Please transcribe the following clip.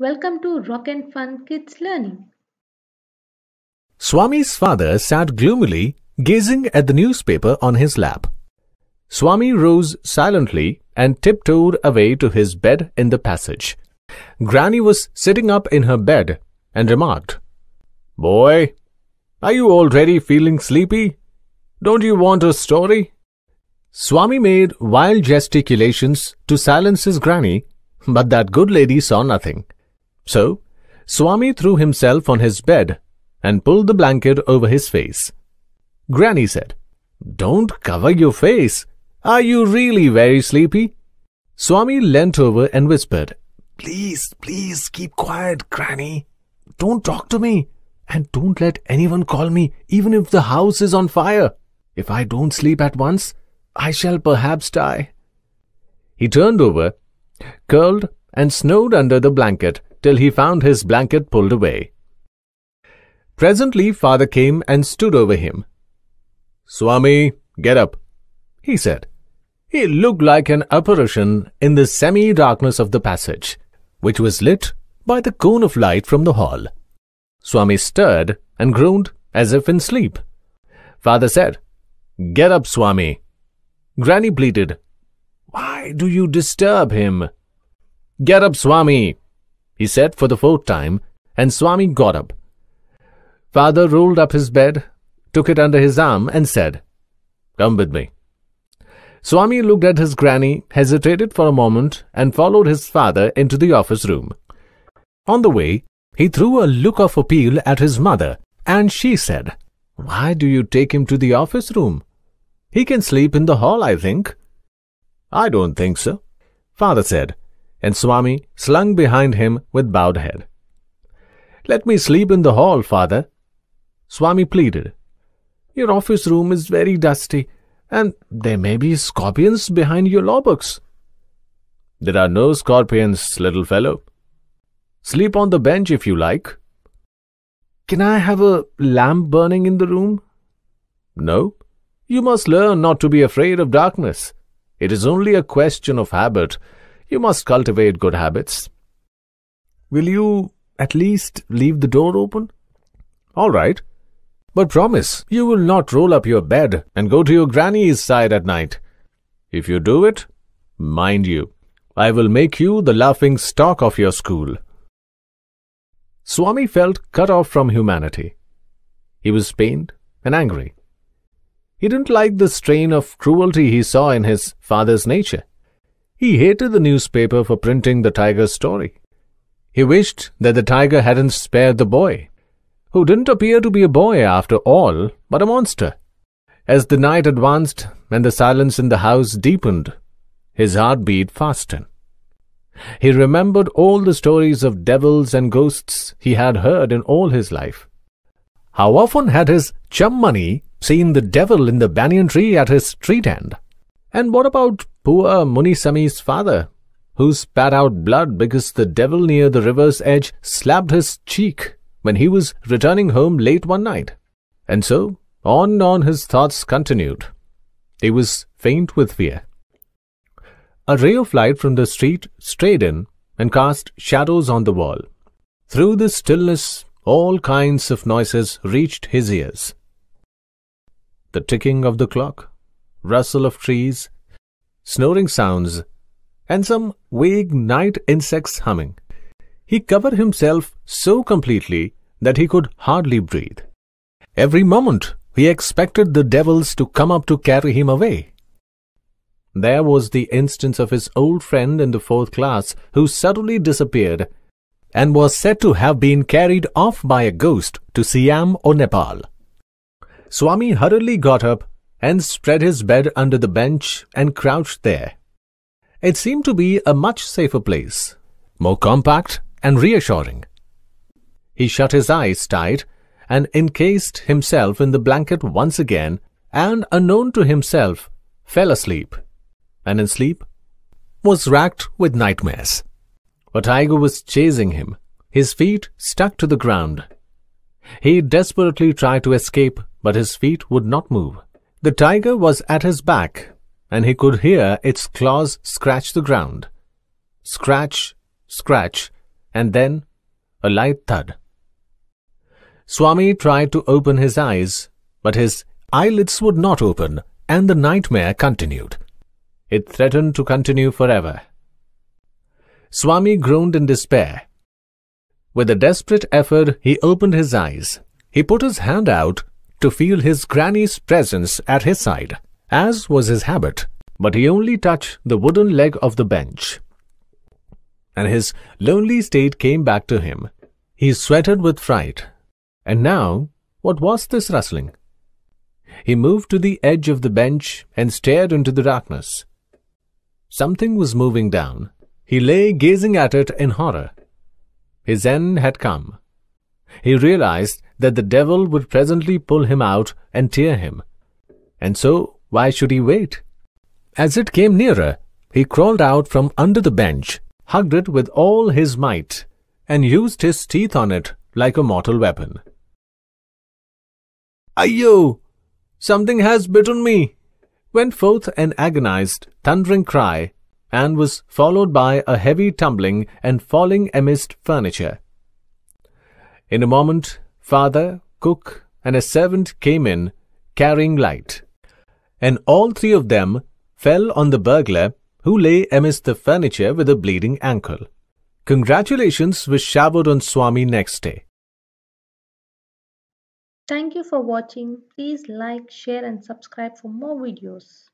Welcome to Rock and Fun Kids Learning. Swami's father sat gloomily, gazing at the newspaper on his lap. Swami rose silently and tiptoed away to his bed in the passage. Granny was sitting up in her bed and remarked, Boy, are you already feeling sleepy? Don't you want a story? Swami made wild gesticulations to silence his granny, but that good lady saw nothing. So, Swami threw himself on his bed and pulled the blanket over his face. Granny said, Don't cover your face. Are you really very sleepy? Swami leant over and whispered, Please, please keep quiet, Granny. Don't talk to me. And don't let anyone call me, even if the house is on fire. If I don't sleep at once, I shall perhaps die. He turned over, curled, and snowed under the blanket till he found his blanket pulled away. Presently, father came and stood over him. Swami, get up, he said. He looked like an apparition in the semi-darkness of the passage, which was lit by the cone of light from the hall. Swami stirred and groaned as if in sleep. Father said, Get up, Swami. Granny pleaded, Why do you disturb him? Get up, Swami he said for the fourth time, and Swami got up. Father rolled up his bed, took it under his arm, and said, Come with me. Swami looked at his granny, hesitated for a moment, and followed his father into the office room. On the way, he threw a look of appeal at his mother, and she said, Why do you take him to the office room? He can sleep in the hall, I think. I don't think so, father said and Swami slunk behind him with bowed head. Let me sleep in the hall, father. Swami pleaded. Your office room is very dusty, and there may be scorpions behind your law books. There are no scorpions, little fellow. Sleep on the bench if you like. Can I have a lamp burning in the room? No. You must learn not to be afraid of darkness. It is only a question of habit you must cultivate good habits. Will you at least leave the door open? All right. But promise you will not roll up your bed and go to your granny's side at night. If you do it, mind you, I will make you the laughing stock of your school. Swami felt cut off from humanity. He was pained and angry. He didn't like the strain of cruelty he saw in his father's nature. He hated the newspaper for printing the tiger's story. He wished that the tiger hadn't spared the boy, who didn't appear to be a boy after all, but a monster. As the night advanced and the silence in the house deepened, his heart beat faster. He remembered all the stories of devils and ghosts he had heard in all his life. How often had his chum money seen the devil in the banyan tree at his street end? And what about poor Munisami's father, who spat out blood because the devil near the river's edge slapped his cheek when he was returning home late one night. And so, on and on his thoughts continued. He was faint with fear. A ray of light from the street strayed in and cast shadows on the wall. Through the stillness, all kinds of noises reached his ears. The ticking of the clock, rustle of trees, snoring sounds, and some vague night insects humming. He covered himself so completely that he could hardly breathe. Every moment he expected the devils to come up to carry him away. There was the instance of his old friend in the fourth class who suddenly disappeared and was said to have been carried off by a ghost to Siam or Nepal. Swami hurriedly got up and spread his bed under the bench and crouched there. It seemed to be a much safer place, more compact and reassuring. He shut his eyes tight and encased himself in the blanket once again and, unknown to himself, fell asleep, and in sleep was racked with nightmares. A tiger was chasing him, his feet stuck to the ground. He desperately tried to escape, but his feet would not move. The tiger was at his back, and he could hear its claws scratch the ground. Scratch, scratch, and then a light thud. Swami tried to open his eyes, but his eyelids would not open, and the nightmare continued. It threatened to continue forever. Swami groaned in despair. With a desperate effort, he opened his eyes. He put his hand out to feel his granny's presence at his side, as was his habit, but he only touched the wooden leg of the bench. And his lonely state came back to him. He sweated with fright. And now, what was this rustling? He moved to the edge of the bench and stared into the darkness. Something was moving down. He lay gazing at it in horror. His end had come. He realized that the devil would presently pull him out and tear him. And so, why should he wait? As it came nearer, he crawled out from under the bench, hugged it with all his might, and used his teeth on it like a mortal weapon. Ayo! Something has bitten me! went forth an agonized, thundering cry, and was followed by a heavy tumbling and falling amidst furniture. In a moment, father, cook, and a servant came in, carrying light. And all three of them fell on the burglar, who lay amidst the furniture with a bleeding ankle. Congratulations were showered on Swami next day. Thank you for watching. Please like, share and subscribe for more videos.